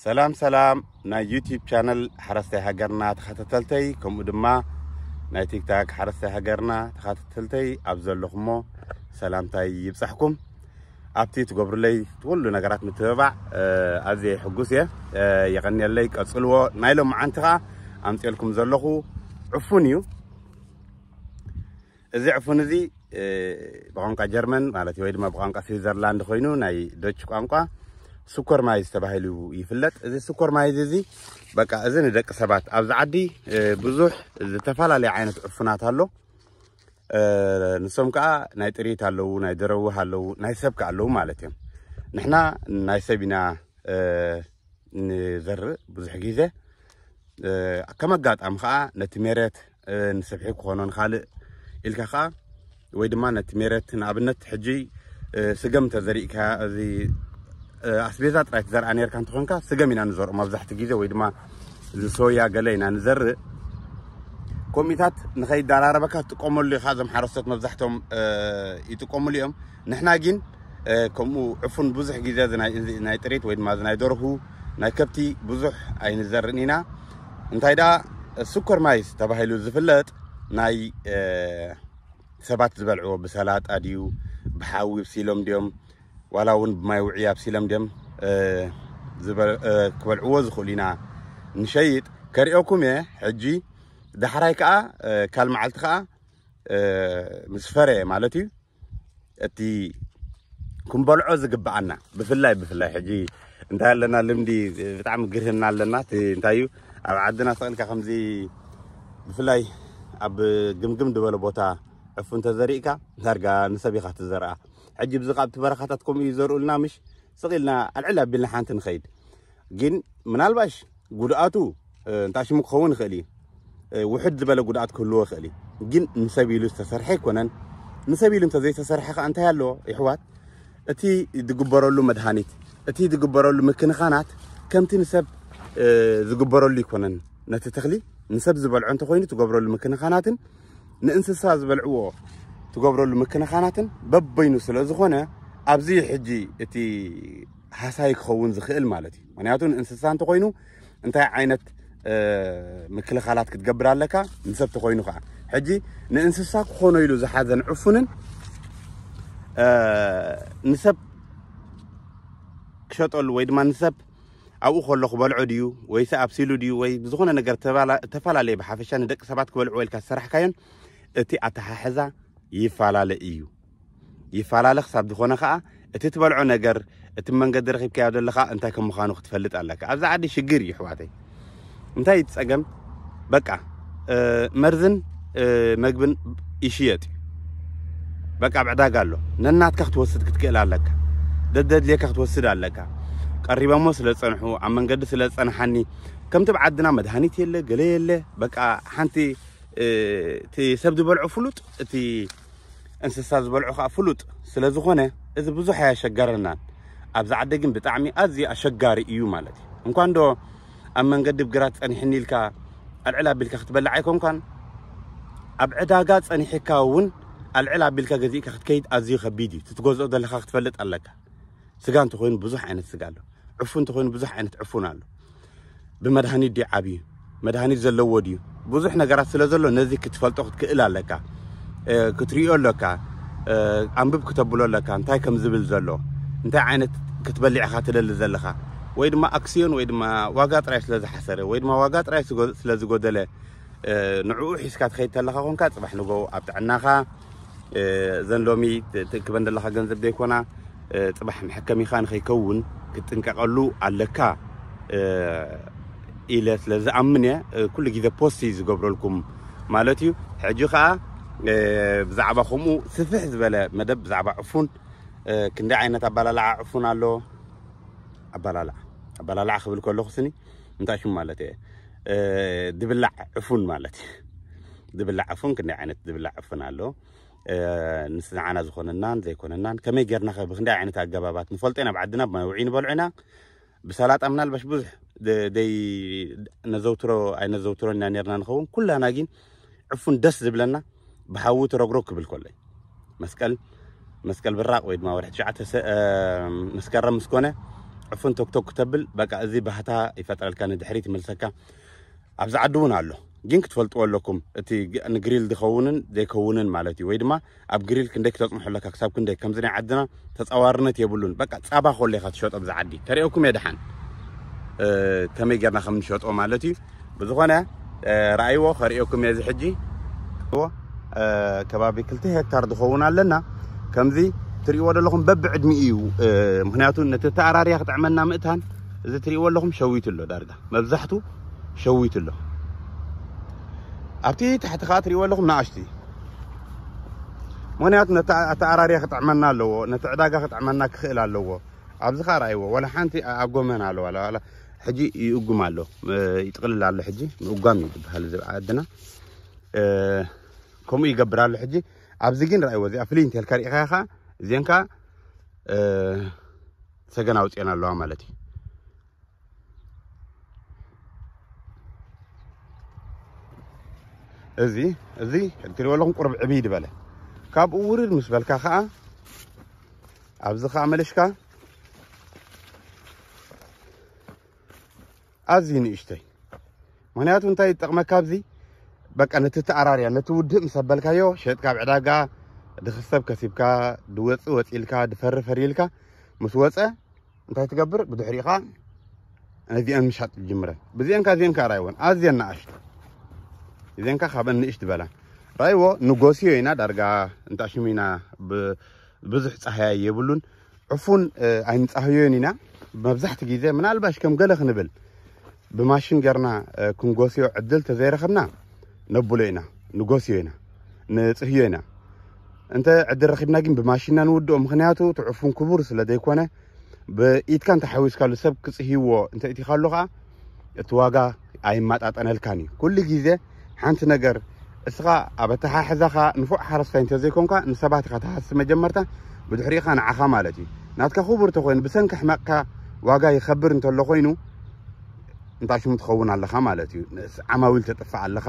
ሰላም ሰላም ናይ ዩቲብ ቻነል ሓረስታይ ሃገርና ተኸታተልተይ ከምኡ ድማ ናይ ቲክታክ ሓረስታይ ሃገርና ተኸታተልተይ ኣብ ዘለኹሞ ሰላምታይ ይብፃሕኩም ኣብቲ ትገብሩለይ ትኩሉ ነገራት ምትብባዕ ኣዝየ ሕጉስ እየ የቐኒየለይ ቀፅልዎ ናይ ሎም መዓንቲ ከዓ ኣምፅልኩም ዘለኹ ዕፉን እዩ እዚ ዕፉን እዚ ብቋንቋ ጀርመን ማለት እዩ ወይ ድማ ብቋንቋ ስዊዘርላንድ ኮይኑ ናይ ዶች ቋንቋ ስኮር ማይዝ ተባሂሉ ይፍለጥ እዚ ስኮር ማይዝ እዚ በቃ እዚ ንደቂ ሰባት ኣብዚ ዓዲ ብዙሕ ዝተፈላለየ ዓይነት ዕፉናት ኣሎ ንሶም ከዓ ናይ ጥሪት ኣለዉ ናይ ደረውህ ኣለዉ ናይ ሰብ ከዓ ኣለዉ ማለት እዮም ንሕና ናይ ሰብ ኢና ንዘርእ ብዙሕ ግዜ ከም ኣጋጣሚ ከዓ ነቲ ሜረት ንስብሒ ክኾኖ ንካልእ ኢልካ ከዓ ወይ ድማ ነቲ ሜረት ንኣብነት ሕጂ ስገም ተዘሪእካ እዚ أسبيزا طريق زرع نير كانت خونك سجم إنا نزرع مفزحت جيزة ويدما الصويا قلا إنا نزرع كوميتات نخيد دار عربك تقوم اللي خازم حرصت مفزحتهم ااا يتقوم اليوم نحنا جين كمو عفون بزح جيزة زنا زنا تريت ويدما زنا يدورهو نكبتي بزح أي نزرع نينا انت هيدا سكر مايس تبعي لو زفلت ناي ااا سبات زبلعو بسلات أديو بحاوي بسيلوم ديوم ولا ون بماي وعيا بسلم دم زبل كبل عوز خلينا نشيد كريوكم يا حجي ده حرايك آ كلمة علتك آ مسفرة مالتي أتي كم بل عوز قب عنا بفلاي بفلاي حجي انتهى لنا لمدي بتعمل قرهنا لنا تنتهيو أب عدنا سألك خمزي بفلاي أب قم قم دبل بوتا عفو انت نرجع نسبي خاطر زرعه عجب زقاب تبرخاتكم يزرقلنا إيه مش صغيلنا العلب بلنا حانت نخيد جن من الباش قدعاتو آه، انتاش مقهون خلي آه، وحد بلا قدعات كله خلي جن نسبيلو استسرحي كونان نسبيلو انت زي استسرحي انت هلو إحوات اتي دقبرو اللو مدهانيت اتي دقبرو اللو مكنخانات كم تنسب دقبرو آه، اللي كونان نتتخلي نسب زبالعون تخويني تقبرو اللو مكنخانات ننسسا زبالعوه ትገብረሉ ምክንኻናትን በበይኑ ስለ ዝኾነ ኣብዚ ሕጂ እቲ ሓሳይ ክኸውን ዝኽእል ማለት እዩ ምክንያቱ ንእንስሳ እንተኮይኑ እንታይ ዓይነት ምክልኻላት ክትገብር ኣለካ ንሰብ ተኮይኑ ከዓ ሕጂ ንእንስሳ ክኾነ ኢሉ ዝሓዘን ዕፉንን ንሰብ ክሸጠሉ ወይ ድማ ንሰብ ኣብኡ ከሎ ክበልዖ ድዩ ወይ ኣብሲሉ ድዩ ወይ ብዝኾነ ነገር ተፈላለየ ብሓፈሻ ንደቂ ሰባት ክበልዑ ኢልካ ዝሰራሕካዮን እቲ ኣተሓሕዛ يفعل إيو يفعل لك سب دخونا خا تتبلع نجر تمنقد رخيب كي عبد الله أنت كم خانو ختفلت عليك عبد عادي شجري حواتي أنت يتسأجم بقى أه مرزن أه مجبن إشيات بقى بعدا قال له ننات كخت وسد كتكل عليك دد ليك كخت وسد عليك قريبا موصل لسنحو عم نقدر سلسنحني كم تبعدنا مدهني تيلا قليلة بقى حنتي تي سبد بلعو تي انسساز بلعو خا فلوت سلازخونه از بزو حيا شقرنا ابز عدقن بتعمي ازي اشقاري ايو مالتي انكون دو اما نقدب قرات اني حنيلكا العلاب بلكا ختبلع عيكم كان ابعدا قات اني حكاون العلاب بلكا قزيك ختكيد ازي خبيدي تتقوز او دلخا ختفلت قلكا سقان تخوين بزوح عينت سقالو عفون تخوين بزوح عينت عفون علو بمدهاني دي عبي مدهاني زلو وديو بزوح نقرات سلازلو نزي كتفلتو ختكئلا لكا ክትሪዮ ኣለካ ኣንብብ ክተብሎ ኣለካ እንታይ ከም ዝብል ዘሎ እንታይ ዓይነት ክትበሊዕ ኢኻ ትደሊ ዘለኻ ወይ ድማ ኣክስዮን ወይ ድማ ዋጋ ጥራይ ስለዝሓሰረ ወይ ድማ ዋጋ ጥራይ ስለዝጎደለ ንዕኡ ሒዝካ ትኸይድ ተለካ ኮንካ ፅባሕ ንጎ ኣብ ጥዕናኻ እዘን ሎሚ ትእክበን ዘለካ ገንዘብ ዘይኮና ፅባሕ መሕከሚኻ ንከይከውን ክትጥንቀቐሉ ኣለካ ኢለ ስለዝኣምን እየ ኩሉ ግዜ ፖስቲ ዝገብረልኩም ማለት እዩ ሕጂ ከዓ ብዛዕባ ከምኡ ስፍሕ ዝበለ መደብ ብዛዕባ ዕፉን ክንደይ ዓይነት ኣባላልዓ ዕፉን ኣሎ ኣባላልዓ ኣባላልዓ ክብል ከለኹ ስኒ እንታይ ሽሙ ማለት እየ ድብላዕ ዕፉን ማለት እዩ ድብላዕ ዕፉን ክንደይ ዓይነት ድብላዕ ዕፉን ኣሎ ንስ ንዓና ዝኾነናን ዘይኮነናን ከመይ ጌርና ኸ ብክንደይ ዓይነት ኣገባባት ንፈልጦ ናብ ዓድና ብማይ ውዒ ንበልዑ ኢና ብሰላጣ ምናልባሽ ብዙሕ ደይ ነዘውትሮ ኣይነዘውትሮና ነርና ንኸውን ኩላና ግን ዕፉን ደስ ዝብለና ብሓዊ ትረግሮ ክብል ከሎ እዩ መስቀል መስቀል ብራቅ ወይ ድማ ወርሒ ትሽዓተ መስከረም ምስ ኮነ ዕፉን ቶክቶክ ክተብል በቃ እዚ ባህታ ይፈጥረልካ ንድሕሪት ይመልሰካ ኣብዚ ዓዲ እውን ኣሎ ግን ክትፈልጥዎ ኣለኩም እቲ ንግሪል ዝኸውንን ዘይከውንን ማለት እዩ ወይ ድማ ኣብ ግሪል ክንደይ ክተፅምሑ ኣለካ ክሳብ ክንደይ ከምዚ ናይ ዓድና ተፃዋርነት የብሉን በቃ ፃባ ኮሎ ኢካ ትሸጦ ብዛ ዓዲ ተሪኦኩም እየ ድሓን ከመይ ጌርና ከም ንሸጦ ማለት እዩ ብዝኾነ ረኣይዎ ከሪኦኩም እየ እዚ ሕጂ كبابي كلتي هكتار دخونا لنا كمذي تري ولا لهم بب عدم إيو مهناتو نت تعرار ياخد عملنا مئتهن إذا تري ولا لهم شويت له داردا ما بزحتو شويت له أبتي تحت خاطري ولا لهم ناشتي مهناتو نت تعرار ياخد عملنا لو نت عداق ياخد عملنا كخيل على لو عبد الخار أيوة ولا حانتي أقومين على ولا ولا حجي يقوم على له يتقلل على حجي يقوم يدب هل كم يقبر على الحجي عبزقين رأي وزي أفلين تلك الرئيخة خا زين كا أه سجن أوت أنا اللوام التي أزي أزي تري ولا هم قرب عبيد بله كاب أور المسبل كخا عبزخ عملش كا أزين إشتي مهنياتون تاي تقمة كابزي بك أنت تعراري أنت ود مسبلك يو شيت كاب عداقة دخسب كسبك دوت دوت إلك دفر فريلك مسوسة أنت تكبر بدو حريقة أنا ذي أنا مش حاط الجمرة بزين كذين كرايون أزين ناش زين كخابن نيش تبلا رايو نغوسيو هنا درجة أنت شمينا ب بزح صحيا يبلون عفون اه عند صحيونينا بمزح تجي زي من على باش كم قلق نبل بماشين قرنا اه كنغوسيو عدل ነብሎ ኢና ንጎስዮ ኢና ንፅህዮ ኢና እንተ ዕድል ረኺብና ግን ብማሽና ንውድኦ ምክንያቱ ትዕፉን ክቡር ስለ ዘይኮነ ብኢድካ እንተሓዊስካሉ ሰብ ክፅህይዎ እንተእቲኻሉ ከዓ እቲ ዋጋ ኣይማጣጠነልካን እዩ ኩሉ ግዜ ሓንቲ ነገር እስኻ ኣብ ኣተሓሕዛኻ ንፉዕ ሓረስታይ እንተዘይኮንካ ንሰባት ኢኻ ተሓስብ መጀመርታ ብድሕሪኢኻ ንዓኻ ማለት እዩ ናትካ ክቡር እንተኮይኑ ብሰንኪ ሕማቕካ ዋጋ ይኸብር እንተሎ ኮይኑ እንታይ ሽሙ ትኸውን ኣለኻ ማለት እዩ ዓማዊል ተጥፋእ ኣለኻ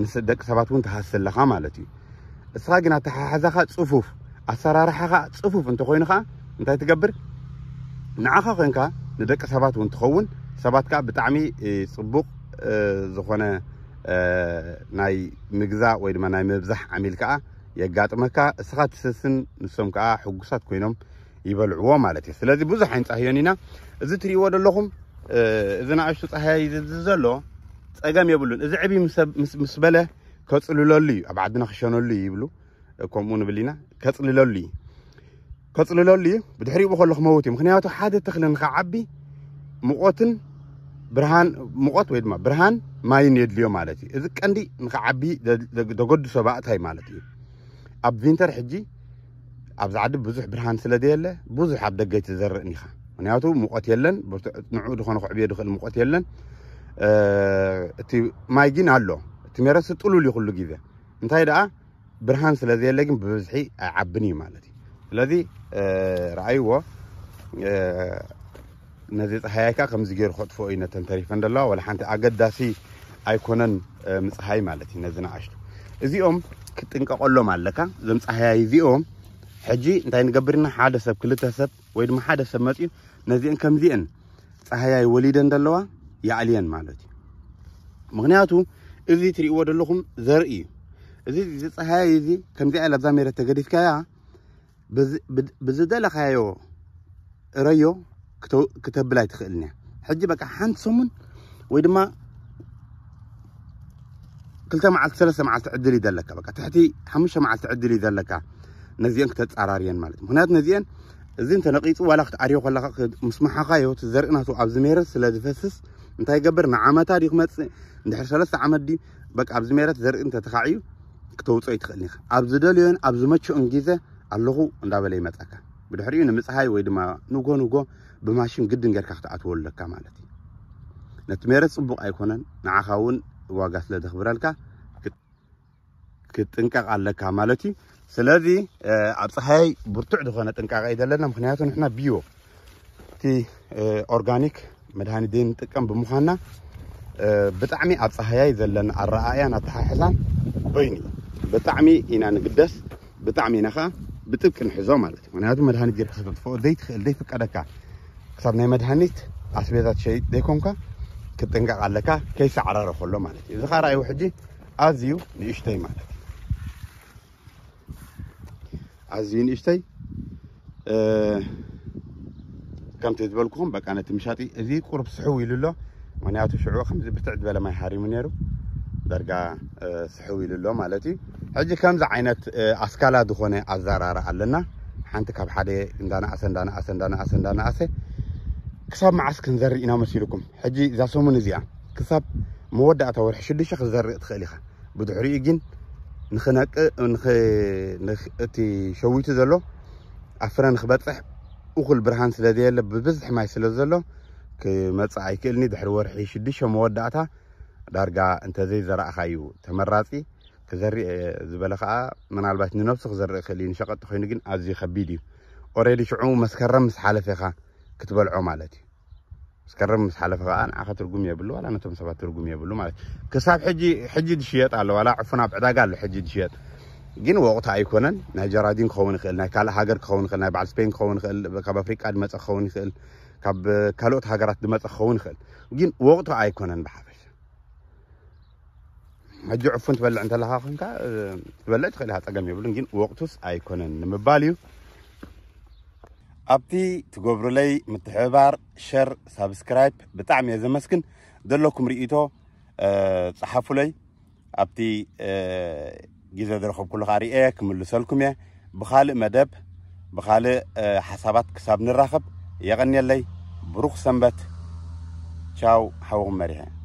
ምስ ደቂ ሰባት እውን ተሃስለኻ ማለት እዩ እስኻ ግን ኣተሓሓዛኻ ፅፉፍ ኣሰራርሓኻ ፅፉፍ እንተኮይኑ ከዓ እንታይ ትገብር ንዓኻ ኮይንካ ንደቂ ሰባት እውን ትኸውን ሰባት ከዓ ብጣዕሚ ፅቡቕ ዝኾነ ናይ ምግዛእ ወይ ድማ ናይ ምብዛሕ ዓሚል ከዓ የጋጥመካ እስኻ ትስስን ንሶም ከዓ ሕጉሳት ኮይኖም ይበልዕዎ ማለት እዩ ስለዚ ብዙሕ ዓይንፃህዮን ኢና እዚ ትርእይዎ ዘለኹም እዚ ንኣሽቱ ፀሓይ ዘሎ ፀገም የብሉን እዚ ዕብይ ምስ በለ ከፅልለሉ እዩ ኣብ ዓድና ክሸነሉ እዩ ይብሉ ከምኡ ንብል ኢና ከፅልለሉ እዩ ከፅልለሉ እዩ ብድሕሪኡ ከሎ ክመውት እዩ ምክንያቱ ሓደ ተክሊ ንክዓቢ ሙቆትን ብርሃን ሙቆት ወይ ድማ ብርሃን ማይን የድልዮ ማለት እዩ እዚ ቀንዲ ንክዓቢ ዘገድሶ ባእታይ ማለት እዩ ኣብ ቪንተር ሕጂ ኣብዚ ዓዲ ብዙሕ ብርሃን ስለዘየለ ብዙሕ ኣብ ደገይቲ ዘርእን ኢኻ ምክንያቱ ሙቆት የለን ንዕኡ ድኾነ ክዕብዮ ድኽእል ሙቆት የለን እቲ ማይ ግን ኣሎ እቲ መሬት ጥሉል እዩ ኩሉ ግዜ እንታይ ደኣ ብርሃን ስለ ዘየለ ግን ብብዝሒ ኣይዓብን እዩ ማለት እዩ ስለዚ ረኣይዎ ነዚ ፀሓያይካ ከምዚ ገይሩ ክጥፍኦ እዩ ነተንተሪፈን ዘለዋ ወላ ሓንቲ ኣገዳሲ ኣይኮነን ምፅሓይ ማለት እዩ ነዚ ንኣሽቱ እዚኦም ክጥንቀቀሎም ኣለካ እዞም ፀሓያይ እዚኦም ሕጂ እንታይ ንገብርና ሓደ ሰብ ክልተ ሰብ ወይ ድማ ሓደ ሰብ መፅኡ ነዚአን ከምዚአን ፀሓያይ ወሊደን ዘለዋ يعليان مالتي مغنياتو اذي تري اوه دلوخم ذر اي اذي تري صحايا اذي كم دي على بزامير التقريف كايا بزدالة خايو ريو كتو كتب لاي تخيلني حجي بك حان سمن ويدما قلتها مع الثلاثة مع تعدلي دلك بك تحتي حمشة مع تعدلي دلك نزيان كتت عراريان مالتي مغنيات نزيان زين تنقيت ولا خت ولا خت مسمح تزرقنا تو عبز لا دفسس انتي قبر نعمتها ديك مات ندحر شلست عمد دي بق عبز ميرت زر انت تخاعيو كتوت صيد خلنيخ عبز دليون عبز ما تشو انجزة اللهو ندابلي متأكل بدحريو نمس هاي ويد ما نجو نجو بماشين جدا غير كحت أطول لك كمالتي نتميرت صبوق أيكونن نعخون واقف له دخبر لك كت انكع على كمالتي سلذي عبز هاي برتعد خنا تنكع إذا لنا مخنياتنا إحنا بيو تي اورجانيك መድሃኒት ደይ ንጥቀም ብምዃንና ብጣዕሚ ኣብ ፀሃያይ ዘለና ኣረኣእያን ኣተሓሕሳን በይኑ ብጣዕሚ ኢና ንግደስ ብጣዕሚ ኢና ከዓ ብጥብቂ ንሕዞ ማለት እዩ ምክንያቱ መድሃኒት ጌርካ ስለጥፍኦ ዘይትኽእል ዘይፍቀደካ ክሳብ ናይ መድሃኒት ኣስቤዛ ትሸይጥ ዘይኮንካ ክትጥንቀቕ ኣለካ ከይሰዕረረ ከሎ ማለት እዩ እዚ ከዓ ራእዩ ሕጂ ኣዝዩ ንእሽተይ ማለት እዩ ኣዝዩ ንእሽተይ كمتي تبلكم بقى انا تمشاتي ازي قرب سحوي لله منياتو شعو خمس بتعد بلا ما يحارم نيرو درقا أه سحوي لله مالتي حجي كم زعينت أه اسكالا دخونه الزرارة علنا حنت كاب حدي اندانا اس اندانا اس اندانا اس اندانا اس كساب معسك نزر انا مسيلكم حجي ذا سومن زيان كساب مودع تور حشد زر تخليها بدعري اجن نخنق نخ نخ تي شويت زلو افرن خبطح أقول برهان سلادي اللي ببزح ما يصير زلله كما تصعي كلني دحر ورحي شديش ومودعتها دارقا انت زي زرع خايو تمراتي كزري آه، زبلخا من على بات ننفس خزر خلي نشقت تخين نقن ازي خبيدي اوريدي شعوم مسكرم مسحالفخا كتبلعو مالتي مسكرم مسحالفخا انا اخا ترقم يبلو ولا انتم سبات ترقم يبلو مالتي كساب حجي حجي دشيط على ولا عفنا بعدا قال حجي دشيط ግን ወቕታ ኣይኮነን ናይ ጀራዲን ክኸውን ይኽእል ናይ ካልእ ሃገር ክኸውን ይኽእል ናይ በዓል ስፔን ክኸውን ይኽእል ካብ ኣፍሪቃ ድመፀ ክኸውን ይኽእል ካብ ካልኦት ሃገራት ድመፀ ክኸውን ይኽእል ግን ወቕቱ ኣይኮነን ብሓፈሻ ሕጂ ዕፉን ትበልዕ እንተለካ ኮንካ ትበልዕ ትኽእል ኢኻ ፀገም የብሉን ግን ወቕቱስ ኣይኮነን ንምባል እዩ ኣብቲ ትገብሩለይ ምትሕባር ሸር ሳብስክራይብ ብጣዕሚ እየ ዘመስግን ዘለኩም ርእቶ ፀሓፉለይ ኣብቲ جيزة درخوب كل غاري ايك ملوسالكم يه بخالي مدب بخالي حسابات كساب نرخب يغني اللي بروخ سنبت تشاو حوغ مريهان